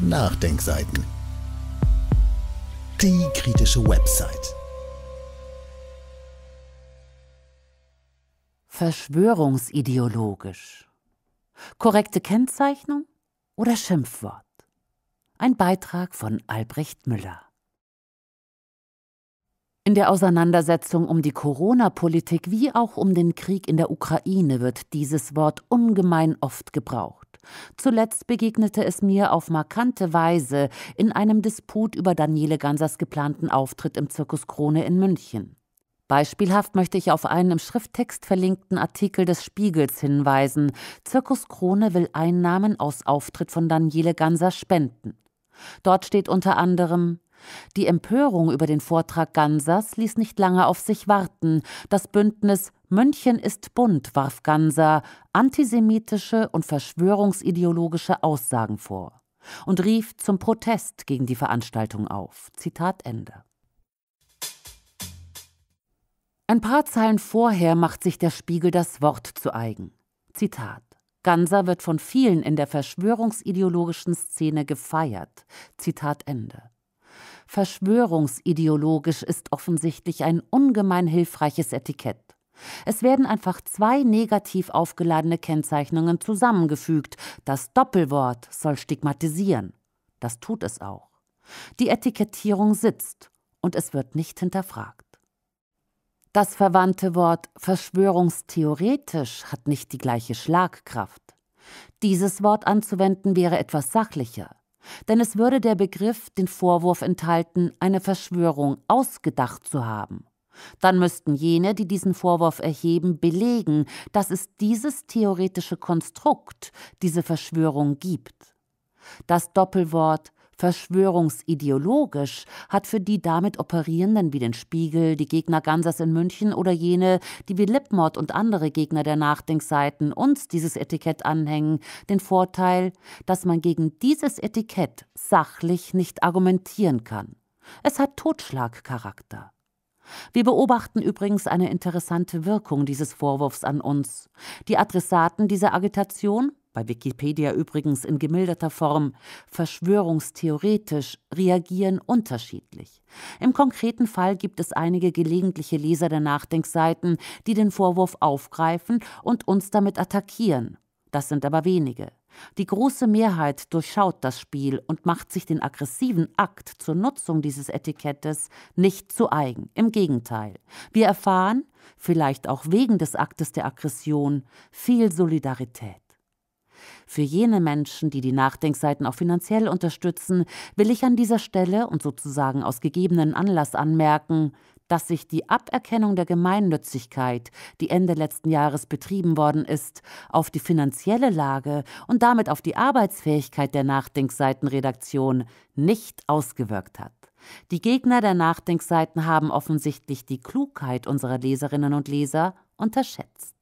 Nachdenkseiten. Die kritische Website. Verschwörungsideologisch. Korrekte Kennzeichnung oder Schimpfwort? Ein Beitrag von Albrecht Müller. In der Auseinandersetzung um die Corona-Politik wie auch um den Krieg in der Ukraine wird dieses Wort ungemein oft gebraucht. Zuletzt begegnete es mir auf markante Weise in einem Disput über Daniele Gansers geplanten Auftritt im Zirkus Krone in München. Beispielhaft möchte ich auf einen im Schrifttext verlinkten Artikel des Spiegels hinweisen. Zirkus Krone will Einnahmen aus Auftritt von Daniele Ganser spenden. Dort steht unter anderem die Empörung über den Vortrag Gansers ließ nicht lange auf sich warten. Das Bündnis München ist bunt warf Ganser antisemitische und verschwörungsideologische Aussagen vor und rief zum Protest gegen die Veranstaltung auf. Zitat Ende. Ein paar Zeilen vorher macht sich der Spiegel das Wort zu eigen. Zitat. Ganser wird von vielen in der verschwörungsideologischen Szene gefeiert. Zitat Ende. Verschwörungsideologisch ist offensichtlich ein ungemein hilfreiches Etikett. Es werden einfach zwei negativ aufgeladene Kennzeichnungen zusammengefügt. Das Doppelwort soll stigmatisieren. Das tut es auch. Die Etikettierung sitzt und es wird nicht hinterfragt. Das verwandte Wort Verschwörungstheoretisch hat nicht die gleiche Schlagkraft. Dieses Wort anzuwenden wäre etwas sachlicher. Denn es würde der Begriff den Vorwurf enthalten, eine Verschwörung ausgedacht zu haben. Dann müssten jene, die diesen Vorwurf erheben, belegen, dass es dieses theoretische Konstrukt, diese Verschwörung gibt. Das Doppelwort Verschwörungsideologisch hat für die damit Operierenden wie den Spiegel, die Gegner Gansers in München oder jene, die wie Lipmord und andere Gegner der Nachdenkseiten uns dieses Etikett anhängen, den Vorteil, dass man gegen dieses Etikett sachlich nicht argumentieren kann. Es hat Totschlagcharakter. Wir beobachten übrigens eine interessante Wirkung dieses Vorwurfs an uns. Die Adressaten dieser Agitation bei Wikipedia übrigens in gemilderter Form, verschwörungstheoretisch, reagieren unterschiedlich. Im konkreten Fall gibt es einige gelegentliche Leser der Nachdenkseiten, die den Vorwurf aufgreifen und uns damit attackieren. Das sind aber wenige. Die große Mehrheit durchschaut das Spiel und macht sich den aggressiven Akt zur Nutzung dieses Etikettes nicht zu eigen. Im Gegenteil, wir erfahren, vielleicht auch wegen des Aktes der Aggression, viel Solidarität. Für jene Menschen, die die Nachdenkseiten auch finanziell unterstützen, will ich an dieser Stelle und sozusagen aus gegebenen Anlass anmerken, dass sich die Aberkennung der Gemeinnützigkeit, die Ende letzten Jahres betrieben worden ist, auf die finanzielle Lage und damit auf die Arbeitsfähigkeit der Nachdenkseitenredaktion nicht ausgewirkt hat. Die Gegner der Nachdenkseiten haben offensichtlich die Klugheit unserer Leserinnen und Leser unterschätzt.